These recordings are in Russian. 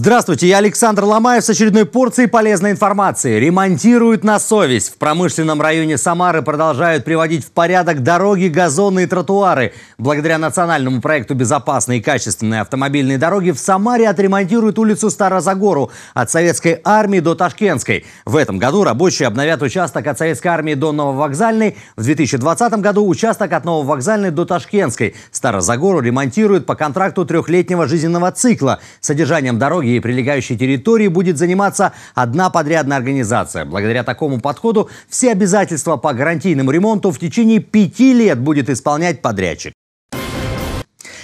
Здравствуйте, я Александр Ломаев с очередной порцией полезной информации. Ремонтируют на совесть. В промышленном районе Самары продолжают приводить в порядок дороги, газоны и тротуары. Благодаря национальному проекту «Безопасные и качественные автомобильные дороги» в Самаре отремонтируют улицу Старозагору от Советской армии до Ташкентской. В этом году рабочие обновят участок от Советской армии до Нововокзальной. В 2020 году участок от Нововокзальной до Ташкентской. Старозагору ремонтируют по контракту трехлетнего жизненного цикла. Содержанием дороги и прилегающей территории будет заниматься одна подрядная организация. Благодаря такому подходу все обязательства по гарантийному ремонту в течение пяти лет будет исполнять подрядчик.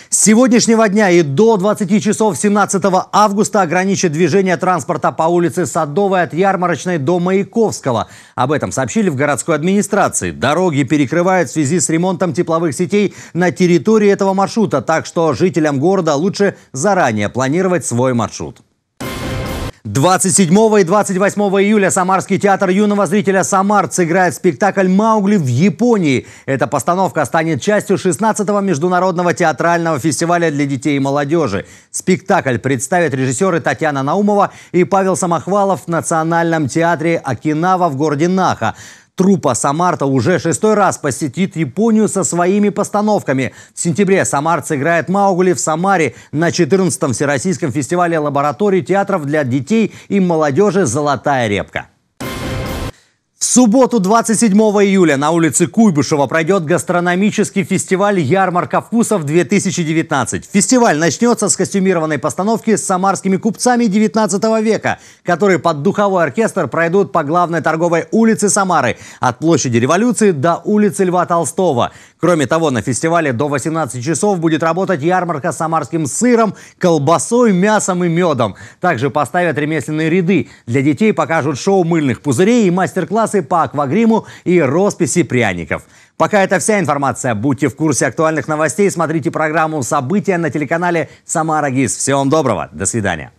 С сегодняшнего дня и до 20 часов 17 августа ограничат движение транспорта по улице Садовой от Ярмарочной до Маяковского. Об этом сообщили в городской администрации. Дороги перекрывают в связи с ремонтом тепловых сетей на территории этого маршрута, так что жителям города лучше заранее планировать свой маршрут. 27 и 28 июля Самарский театр юного зрителя «Самар» сыграет спектакль «Маугли» в Японии. Эта постановка станет частью 16-го международного театрального фестиваля для детей и молодежи. Спектакль представят режиссеры Татьяна Наумова и Павел Самохвалов в Национальном театре Окинава в городе Наха трупа Самарта уже шестой раз посетит Японию со своими постановками. В сентябре Самарт сыграет Маугли в Самаре на 14-м Всероссийском фестивале лабораторий театров для детей и молодежи «Золотая репка» субботу 27 июля на улице Куйбышева пройдет гастрономический фестиваль «Ярмарка вкусов-2019». Фестиваль начнется с костюмированной постановки с самарскими купцами 19 века, которые под духовой оркестр пройдут по главной торговой улице Самары от площади Революции до улицы Льва Толстого. Кроме того, на фестивале до 18 часов будет работать ярмарка с самарским сыром, колбасой, мясом и медом. Также поставят ремесленные ряды. Для детей покажут шоу мыльных пузырей и мастер-классы по аквагриму и росписи пряников. Пока это вся информация. Будьте в курсе актуальных новостей. Смотрите программу «События» на телеканале «Самара ГИС». Всего вам доброго. До свидания.